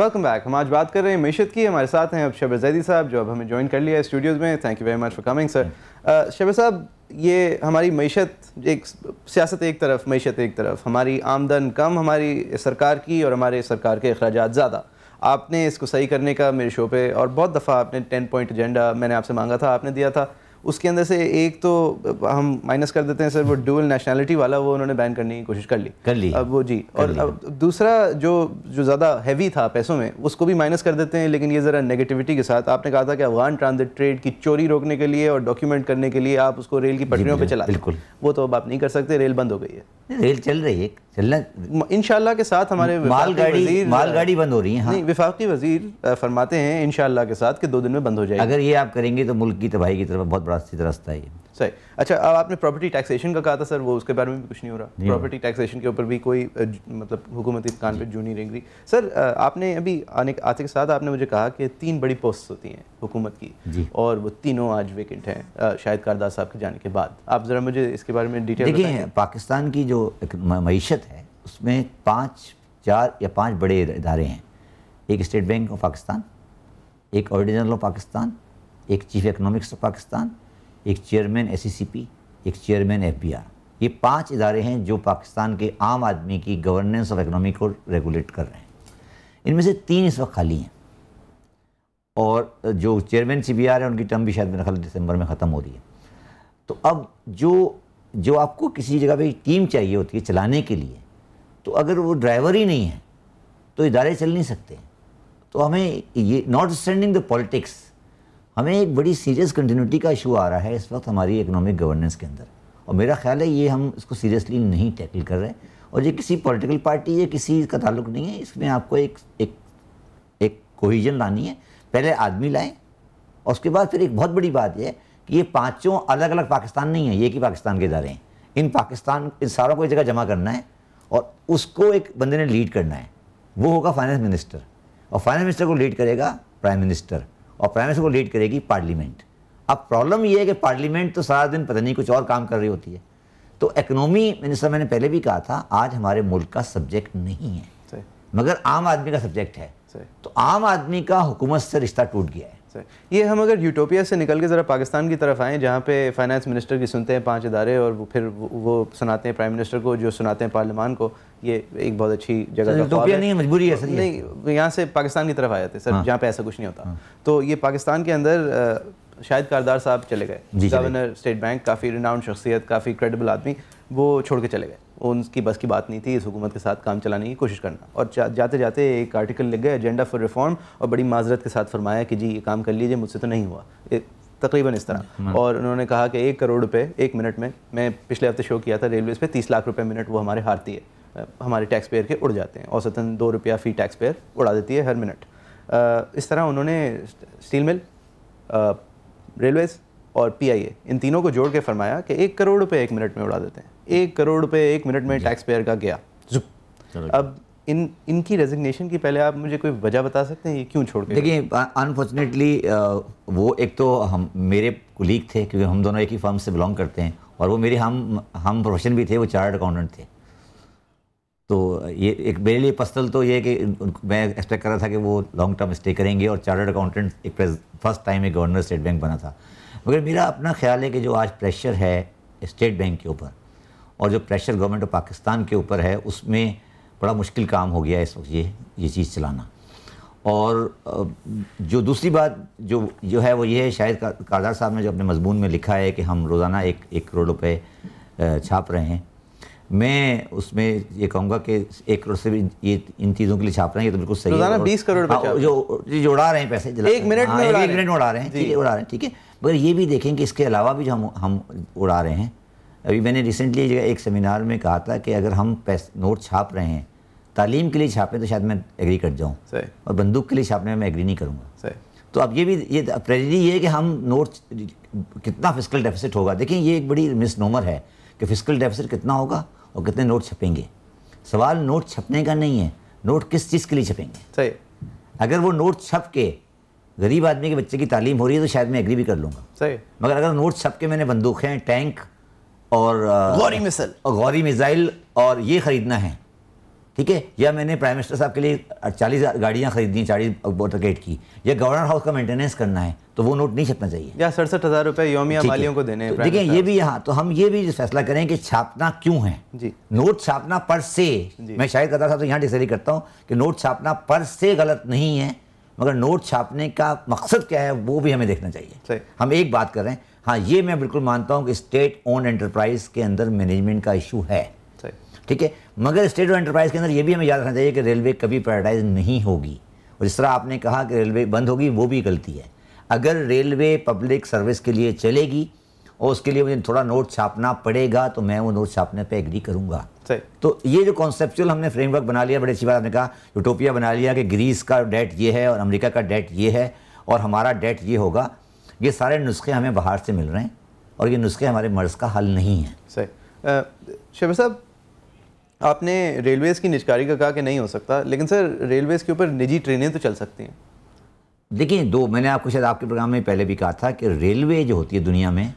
Welcome back हम आज बात कर रहे हैं मीशत की हमारे साथ हैं अब शबर जैदी साहब जो अब हमें ज्वाइन कर लिया है स्टूडियोज़ में thank you very much for coming sir शब साहब ये हमारी मीशत एक सियासत एक तरफ मीशत एक तरफ हमारी आमदन कम हमारी सरकार की और हमारे सरकार के अखराज ज़्यादा आपने इसको सही करने का मेरे शो पे और बहुत दफ़ा आपने टेन पॉइंट एजेंडा मैंने आपसे मांगा था आपने दिया था उसके अंदर से एक तो हम माइनस कर देते हैं सर वो डुअल नेशनैलिटी वाला वो उन्होंने बैन करने की कोशिश कर ली कर ली अब वो जी और अब दूसरा जो जो ज़्यादा हैवी था पैसों में उसको भी माइनस कर देते हैं लेकिन ये ज़रा नेगेटिविटी के साथ आपने कहा था कि अफगान ट्रांजिट ट्रेड की चोरी रोकने के लिए और डॉक्यूमेंट करने के लिए आप उसको रेल की पटरियों पर चला बिल्कुल वो तो अब आप नहीं कर सकते रेल बंद हो गई है रेल चल रही है चलना इनशाला के साथ हमारे मालगाड़ी मालगाड़ी बंद हो रही है हाँ। विफाकी वजीर फरमाते हैं इनशाला के साथ के दो दिन में बंद हो जाएगी अगर ये आप करेंगे तो मुल्क की तबाही की तरफ बहुत बड़ा रास्ता है सही अच्छा अब आपने प्रॉपर्टी टैक्सेशन का कहा था सर वो उसके बारे में भी कुछ नहीं हो रहा प्रॉपर्टी टैक्सेशन के ऊपर भी कोई मतलब हुकूमती कान पर जूनी रही सर आपने अभी आने आते के साथ आपने मुझे कहा कि तीन बड़ी पोस्ट होती हैं हुकूमत की और वो तीनों आज वेकेंट हैं शायद कारदास साहब के जाने के बाद आप ज़रा मुझे इसके बारे में डिटेल देखिए पाकिस्तान की जो मीशत है उसमें पाँच चार या पाँच बड़े इदारे हैं एक स्टेट बैंक ऑफ पाकिस्तान एक ऑर्डिनल ऑफ पाकिस्तान एक चीफ इकनॉमिक्स ऑफ पाकिस्तान एक चेयरमैन एस e एक चेयरमैन एफ ये पांच इदारे हैं जो पाकिस्तान के आम आदमी की गवर्नेंस ऑफ इकनॉमी को रेगुलेट कर रहे हैं इनमें से तीन इस वक्त खाली हैं और जो चेयरमैन सी बी आर है उनकी टर्म भी शायद मेरा खाली दिसंबर में ख़त्म हो रही है तो अब जो जो आपको किसी जगह पर टीम चाहिए होती है चलाने के लिए तो अगर वो ड्राइवर ही नहीं है तो इदारे चल नहीं सकते तो हमें ये नॉट स्टैंडिंग द पॉलिटिक्स हमें एक बड़ी सीरियस कंटिन्यूटी का इशू आ रहा है इस वक्त हमारी इकनॉमिक गवर्नेंस के अंदर और मेरा ख्याल है ये हम इसको सीरियसली नहीं टैकल कर रहे और ये किसी पॉलिटिकल पार्टी या किसी का ताल्लुक नहीं है इसमें आपको एक एक एक कोहिजन लानी है पहले आदमी लाएं और उसके बाद फिर एक बहुत बड़ी बात यह है कि ये पाँचों अलग अलग पाकिस्तान नहीं है ये कि पाकिस्तान के इदारे हैं इन पाकिस्तान इन सारों को एक जगह जमा करना है और उसको एक बंदे ने लीड करना है वो होगा फाइनेंस मिनिस्टर और फाइनेंस मिनिस्टर को लीड करेगा प्राइम मिनिस्टर और प्राइम मिनिस्टर को लीड करेगी पार्लियामेंट अब प्रॉब्लम ये है कि पार्लियामेंट तो सारा दिन पता नहीं कुछ और काम कर रही होती है तो इकनॉमी मिनिस्टर मैंने पहले भी कहा था आज हमारे मुल्क का सब्जेक्ट नहीं है मगर आम आदमी का सब्जेक्ट है तो आम आदमी का हुकूमत से रिश्ता टूट गया है सर ये हम अगर यूटोपिया से निकल के ज़रा पाकिस्तान की तरफ आएँ जहाँ पे फाइनेंस मिनिस्टर की सुनते हैं पांच इदारे और फिर वो सुनाते हैं प्राइम मिनिस्टर को जो सुनाते हैं पार्लियामान को ये एक बहुत अच्छी जगह यूटोपिया नहीं मजबूरी है सर नहीं यहाँ से पाकिस्तान की तरफ आ जाते सर हाँ। जहाँ पे ऐसा कुछ नहीं होता हाँ। तो ये पाकिस्तान के अंदर शायद कारदार साहब चले गए गवर्नर स्टेट बैंक काफ़ी रिनाउंड शख्सियत काफ़ी क्रेडिबल आदमी वो छोड़ के चले गए उनकी बस की बात नहीं थी इस हुकूमत के साथ काम चलाने की कोशिश करना और जाते जाते एक आर्टिकल लिख गए एजेंडा फॉर रिफॉर्म और बड़ी माजरत के साथ फरमाया कि जी ये काम कर लीजिए मुझसे तो नहीं हुआ तकरीबन इस तरह हाँ। और उन्होंने कहा कि एक करोड़ रुपये एक मिनट में मैं पिछले हफ्ते शो किया था रेलवेज़ पर तीस लाख रुपये मिनट वो हमारे हारती है हमारे टैक्स पेयर के उड़ जाते हैं औसतन दो रुपया फ़ी टैक्स पेयर उड़ा देती है हर मिनट इस तरह उन्होंने स्टील मिल रेलवेज़ और पीआईए इन तीनों को जोड़ के फरमाया कि एक करोड़ रुपये एक मिनट में उड़ा देते हैं एक करोड़ रुपये एक मिनट में टैक्स पेयर का गया अब इन इनकी रेजिग्नेशन की पहले आप मुझे कोई वजह बता सकते हैं ये क्यों छोड़ के देखिए अनफॉर्चुनेटली वो एक तो हम मेरे कुलीग थे क्योंकि हम दोनों एक ही फर्म से बिलोंग करते हैं और वो मेरे हम हम प्रोफेशन भी थे वो चार्ट अकाउंटेंट थे तो ये एक मेरे लिए पर्सनल तो ये कि मैं एक्सपेक्ट कर रहा था कि वो लॉन्ग टर्म स्टे करेंगे और चार्टर्ड अकाउंटेंट एक फर्स्ट टाइम एक गवर्नर स्टेट बैंक बना था मगर मेरा अपना ख्याल है कि जो आज प्रेशर है स्टेट बैंक के ऊपर और जो प्रेशर गवर्नमेंट ऑफ पाकिस्तान के ऊपर है उसमें बड़ा मुश्किल काम हो गया इस वक्त ये ये चीज़ चलाना और जो दूसरी बात जो जो है वो ये है शायद कारदार साहब ने जो अपने मजमून में लिखा है कि हम रोज़ाना एक एक करोड़ रुपये छाप रहे हैं मैं उसमें ये कहूँगा कि एक करोड़ से भी ये इन चीज़ों के लिए छाप रहे हैं ये तो बिल्कुल सही रोजाना बीस करोड़ हाँ, जो जो उड़ा रहे हैं पैसे एक हाँ, मिनट में उड़ा रहे हैं ठीक है उड़ा रहे हैं ठीक है मगर ये भी देखें कि इसके अलावा भी जो हम हम उड़ा रहे हैं अभी मैंने रिसेंटली एक सेमिनार में कहा था कि अगर हम नोट छाप रहे हैं तालीम के लिए छापें तो शायद मैं एग्री कर जाऊँ और बंदूक के लिए छापने में मैं एग्री नहीं करूँगा तो अब ये भी ये ट्रेजिडी ये है कि हम नोट कितना फिजिकल डेफिसिट होगा देखिए ये एक बड़ी मिसनोमर है कि फिजिकल डेफिसिट कितना होगा और कितने नोट छपेंगे सवाल नोट छपने का नहीं है नोट किस चीज़ के लिए छपेंगे सही अगर वो नोट छप के गरीब आदमी के बच्चे की तालीम हो रही है तो शायद मैं एग्री भी कर लूँगा सही मगर अगर नोट छप के मैंने बंदूकें टैंक और गौरी मिसाइल और गौरी मिसाइल और ये ख़रीदना है ठीक है या मैंने प्राइम मिनिस्टर साहब के लिए चालीस गाड़ियाँ खरीदनी चालीस गेट की या गवर्नर हाउस का मेंटेनेंस करना है तो वो नोट नहीं छपना चाहिए या सड़सठ हज़ार रुपये योमिया मालियों को देने तो देखिए ये भी यहाँ तो हम ये भी फैसला करें कि छापना क्यों है जी नोट छापना पर से मैं शायद कतार साहब तो यहाँ डिसाइड करता हूँ कि नोट छापना पर से गलत नहीं है मगर नोट छापने का मकसद क्या है वो भी हमें देखना चाहिए हम एक बात कर रहे हैं हाँ ये मैं बिल्कुल मानता हूँ कि स्टेट ओन एंटरप्राइज के अंदर मैनेजमेंट का इशू है ठीक है मगर स्टेट और एंटरप्राइज के अंदर ये भी हमें याद रखना चाहिए कि रेलवे कभी प्राइवेटाइज नहीं होगी और जिस तरह आपने कहा कि रेलवे बंद होगी वो भी गलती है अगर रेलवे पब्लिक सर्विस के लिए चलेगी और उसके लिए मुझे थोड़ा नोट छापना पड़ेगा तो मैं वो नोट छापने पे एग्री करूंगा तो ये जो कॉन्सेप्चुअल हमने फ्रेमवर्क बना लिया बड़ी अच्छी बात आपने कहा यूटोपिया बना लिया कि ग्रीस का डेट ये है और अमेरिका का डेट ये है और हमारा डेट ये होगा ये सारे नुस्खे हमें बाहर से मिल रहे हैं और ये नुस्खे हमारे मर्ज़ का हल नहीं है सही शेबा साहब आपने रेलवेज़ की निचकारी का कहा कि नहीं हो सकता लेकिन सर रेलवेज़ के ऊपर निजी ट्रेनें तो चल सकती हैं देखिए दो मैंने आपको शायद आपके प्रोग्राम में पहले भी कहा था कि रेलवे जो होती है दुनिया में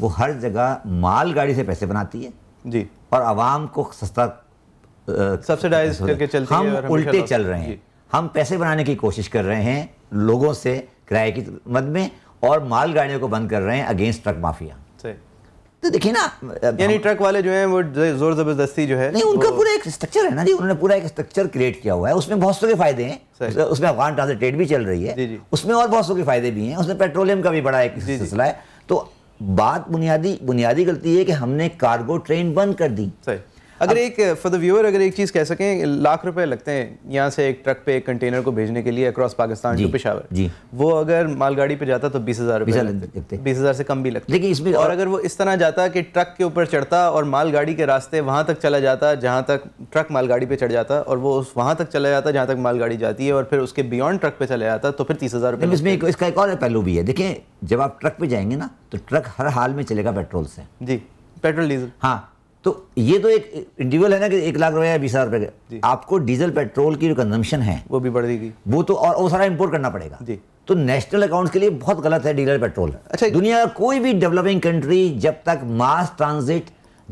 वो हर जगह माल गाड़ी से पैसे बनाती है जी और आवाम को सस्ता सब्सिडाइज करके चल हम उल्टे चल रहे हैं हम पैसे बनाने की कोशिश कर रहे हैं लोगों से किराए की मद में और माल गाड़ियों को बंद कर रहे हैं अगेंस्ट ट्रक माफिया तो देखिए ना यानी ट्रक वाले जो हैं वो जोर जबरदस्ती जो है नहीं उनका पूरा एक स्ट्रक्चर है ना जी उन्होंने पूरा एक स्ट्रक्चर क्रिएट किया हुआ है उसमें बहुत के फायदे हैं उसमें अफगान ट्रांसलेट ट्रेड भी चल रही है जी जी। उसमें और बहुत के फायदे भी हैं उसमें पेट्रोलियम का भी बड़ा एक सिलसिला है तो बात बुनियादी बुनियादी गलती है कि हमने कार्गो ट्रेन बंद कर दी अगर एक फॉर द व्यूअर अगर एक चीज़ कह सकें लाख रुपए लगते हैं यहाँ से एक ट्रक पे एक कंटेनर को भेजने के लिए अक्रॉस पाकिस्तान टू पेशावर जी वो अगर मालगाड़ी पे जाता तो बीस हज़ार बीस हज़ार से कम भी लगता लेकिन इसमें और अगर वो इस तरह जाता कि ट्रक के ऊपर चढ़ता और मालगाड़ी के रास्ते वहाँ तक चला जाता जहाँ तक ट्रक मालगाड़ी पर चढ़ जाता और वो उस वहाँ तक चला जाता जहाँ तक मालगाड़ी जाती है और फिर उसके बियॉन्ड ट्रक पर चला जाता तो फिर तीस हज़ार रुपये इसमें इसका एक और पहलू भी है देखिए जब आप ट्रक पर जाएंगे ना तो ट्रक हर हाल में चलेगा पेट्रोल से जी पेट्रोल डीजल हाँ तो ये तो एक इंडिविजुअल है ना कि एक लाख रुपए या बीस हज़ार रुपए का आपको डीजल पेट्रोल की जो कंजम्पशन है वो भी बढ़ जाएगी वो तो और वो सारा इम्पोर्ट करना पड़ेगा जी तो नेशनल अकाउंट्स के लिए बहुत गलत है डीजल पेट्रोल अच्छा दुनिया का कोई भी डेवलपिंग कंट्री जब तक मास ट्रांजिट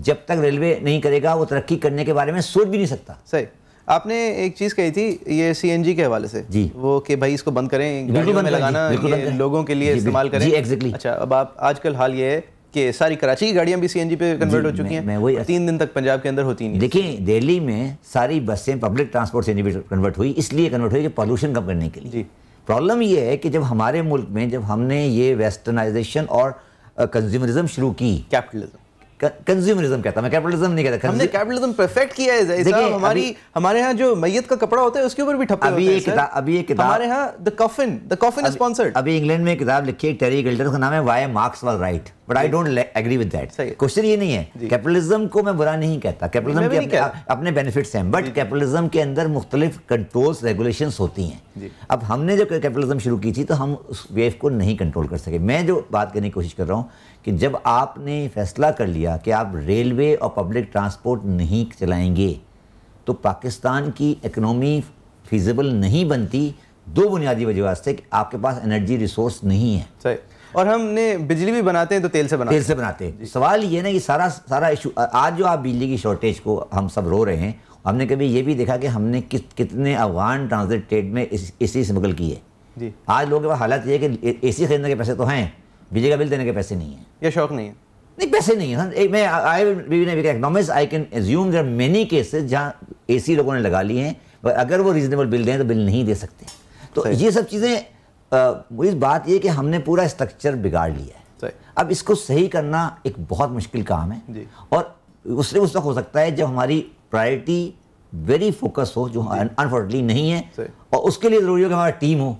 जब तक रेलवे नहीं करेगा वो तरक्की करने के बारे में सोच भी नहीं सकता सही आपने एक चीज़ कही थी ये सीएनजी के हवाले से जी वो कि भाई इसको बंद करें लगाना लोगों के लिए इस्तेमाल करें जी अच्छा अब आप आजकल हाल ये है कि सारी कराची की गाड़ियाँ भी सीएनजी पे कन्वर्ट हो चुकी हैं मैं वही तीन दिन तक पंजाब के अंदर होती नहीं देखिए दिल्ली में सारी बसें पब्लिक ट्रांसपोर्ट सी पे कन्वर्ट हुई इसलिए कन्वर्ट हुई कि पॉल्यूशन कम करने के लिए जी प्रॉब्लम ये है कि जब हमारे मुल्क में जब हमने ये वेस्टर्नाइजेशन और कंज्यूमरिज्म शुरू की कैपिटलिज्म कंज्यूमरिज्म कहता मैं कैपिटलिज्म नहीं कहता हमने कैपिटलिज्म परफेक्ट किया है देखिए हमारी हमारे यहाँ जो मैयत का कपड़ा होता है उसके ऊपर भी ठप्पा अभी ये किताब अभी ये किताब हमारे यहाँ the coffin the coffin sponsored अभी इंग्लैंड में किताब लिखी है टेरी गिल्डन का नाम है why Marx was right but I don't agree with that question ये नहीं है कैपिटलिज्म को मैं बुरा नहीं कहता कैपिटलिज्म के अपने, अपने बेनिफिट्स हैं बट कैपिटलिज्म के अंदर मुख्तलिफ कंट्रोल्स रेगुलेशन होती हैं अब हमने जो कैपिटलिज्म शुरू की थी तो हम उस वेव को नहीं कंट्रोल कर सके मैं जो बात करने की कोशिश कर रहा हूँ कि जब आपने फैसला कर लिया कि आप रेलवे और पब्लिक ट्रांसपोर्ट नहीं चलाएंगे तो पाकिस्तान की इकनॉमी फिजिबल नहीं बनती दो बुनियादी वजह से कि आपके पास एनर्जी रिसोर्स नहीं है और हमने बिजली भी बनाते हैं तो तेल से बनाते तेल से बनाते हैं सवाल ये ना कि सारा सारा इशू आज जो आप बिजली की शॉर्टेज को हम सब रो रहे हैं हमने कभी ये भी देखा कि हमने किस कितने अफगान ट्रांसिट ट्रेड में ए सी स्मगल की है जी आज लोगों के पास हालत ये है कि ए सी खरीदने के पैसे तो हैं बिजली का बिल देने के पैसे नहीं है यह शौक नहीं है नहीं पैसे नहीं है मैं I economics I can assume there many cases जहाँ ए सी लोगों ने लगा लिए हैं अगर वो रीजनेबल बिल दें तो बिल नहीं दे सकते तो ये सब चीज़ें इस बात ये कि हमने पूरा स्ट्रक्चर बिगाड़ लिया है अब इसको सही करना एक बहुत मुश्किल काम है और उससे उस वक्त हो सकता है जब हमारी प्रायोरिटी वेरी फोकस हो जो अनफॉर्चुनेटली नहीं है और उसके लिए जरूरी हो कि हमारी टीम हो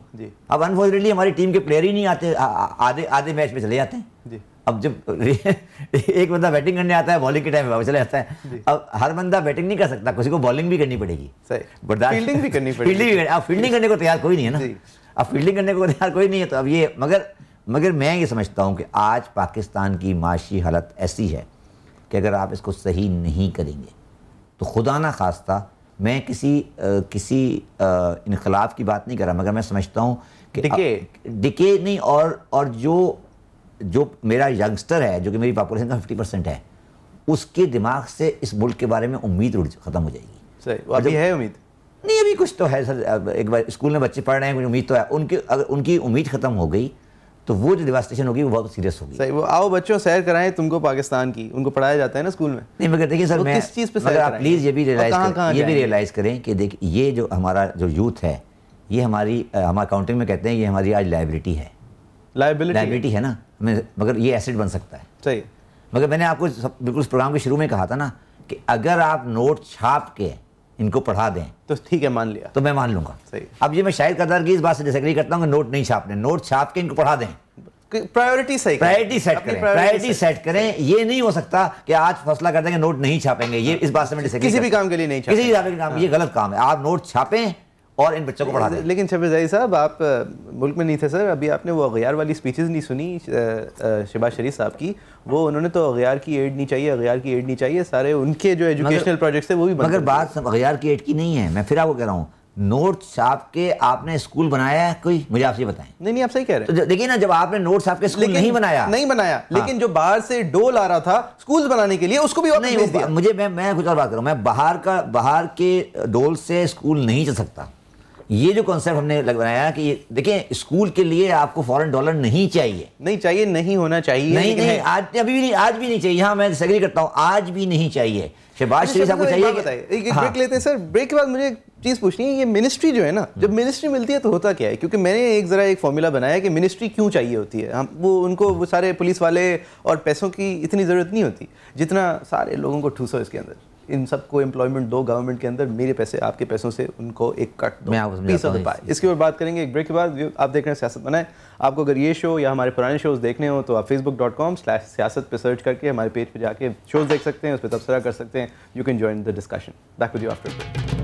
अब अनफॉर्चुनेटली हमारी टीम के प्लेयर ही नहीं आते आधे आधे मैच में चले जाते हैं अब जब एक बंदा बैटिंग करने आता है बॉलिंग के टाइम में चले जाता है अब हर बंदा बैटिंग नहीं कर सकता किसी को बॉलिंग भी करनी पड़ेगी फील्डिंग भी करनी पड़ेगी फील्डिंग अब फील्डिंग करने को तैयार कोई नहीं है ना अब फील्डिंग करने को तैयार कोई नहीं है तो अब ये मगर मगर मैं ये समझता हूँ कि आज पाकिस्तान की माशी हालत ऐसी है कि अगर आप इसको सही नहीं करेंगे तो खुदा ना खास्ता मैं किसी आ, किसी इनकलाब की बात नहीं कर रहा मगर मैं समझता हूँ कि डिके डिके नहीं और और जो जो मेरा यंगस्टर है जो कि मेरी पॉपुलेशन का फिफ्टी परसेंट है उसके दिमाग से इस मुल्क के बारे में उम्मीद उड़ ख़त्म हो जाएगी सही और है उम्मीद नहीं अभी कुछ तो है सर एक बार स्कूल में बच्चे पढ़ रहे हैं कुछ उम्मीद तो है उनकी अगर उनकी उम्मीद ख़त्म हो गई तो वो जो डिवास्टेशन होगी वो बहुत सीरियस होगी सही वो आओ बच्चों सैर कराएं तुमको पाकिस्तान की उनको पढ़ाया जाता है ना स्कूल में नहीं मगर देखिए सर मैं किस चीज़ पे सर आप प्लीज़ ये भी रियलाइज करें ये भी रियलाइज़ करें कि देखिए ये जो हमारा जो यूथ है ये हमारी हम अकाउंटिंग में कहते हैं ये हमारी आज लाइबिलिटी है लाइबिलिटी लाइबिलिटी है ना मगर ये एसेट बन सकता है सही मगर मैंने आपको बिल्कुल इस प्रोग्राम के शुरू में कहा था ना कि अगर आप नोट छाप के इनको पढ़ा दें तो ठीक है मान लिया तो मैं मान लूंगा सही अब ये मैं शायद कदर की इस बात से डिसग्री करता हूँ नोट नहीं छापने नोट छाप के इनको पढ़ा दें प्रायोरिटी सही प्रायोरिटी सेट करें प्रायोरिटी सेट करें ये नहीं हो सकता कि आज फैसला कर देंगे नोट नहीं छापेंगे ये इस बात से मैं किसी भी काम के लिए नहीं किसी भी काम ये गलत काम है आप नोट छापें और इन बच्चों को पढ़ा दें लेकिन जई साहब आप मुल्क में नहीं थे सर अभी आपने वो अगियार वाली स्पीचेज नहीं सुनी शबाज शरीफ साहब की वो उन्होंने तो अगियार की एड नहीं चाहिए अगियार की एड नहीं चाहिए सारे उनके जो एजुकेशनल प्रोजेक्ट्स थे वो भी मगर बात सब की एड की नहीं है मैं फिर आपको कह रहा हूँ नोट छाप के आपने स्कूल बनाया है कोई मुझे आपसे बताएं नहीं नहीं आप सही कह रहे हैं तो देखिए ना जब आपने नोट छाप के स्कूल नहीं बनाया नहीं बनाया हाँ। लेकिन जो बाहर से डोल आ रहा था स्कूल बनाने के लिए उसको भी नहीं दिया मुझे मैं मैं कुछ और बात कर मैं बाहर का बाहर के डोल से स्कूल नहीं चल सकता ये जो कॉन्सेप्ट हमने बनाया कि देखिए स्कूल के लिए आपको फॉरेन डॉलर नहीं चाहिए नहीं चाहिए नहीं होना चाहिए नहीं नहीं आज अभी भी नहीं आज भी नहीं चाहिए हाँ मैं डिसग्री करता हूँ आज भी नहीं चाहिए शहबाज अच्छा, शरीफ साहब को चाहिए हाँ। ब्रेक लेते हैं सर ब्रेक के बाद मुझे चीज़ पूछनी है ये मिनिस्ट्री जो है ना जब मिनिस्ट्री मिलती है तो होता क्या है क्योंकि मैंने एक ज़रा एक फॉर्मूला बनाया कि मिनिस्ट्री क्यों चाहिए होती है हम वो उनको वो सारे पुलिस वाले और पैसों की इतनी ज़रूरत नहीं होती जितना सारे लोगों को ठूसो इसके अंदर इन सबको एम्प्लॉयमेंट दो गवर्नमेंट के अंदर मेरे पैसे आपके पैसों से उनको एक कट दो पीस ऑफ द पाई इसके ऊपर बात करेंगे एक ब्रेक के बाद आप देख रहे हैं सियासत बनाए आपको अगर ये शो या हमारे पुराने शोज़ देखने हो तो आप फेसबुक डॉट कॉम स्लैश सियासत पर सर्च करके हमारे पेज पर जाके शोज़ देख सकते हैं उस पर तबसरा कर सकते हैं you can join the discussion back with you after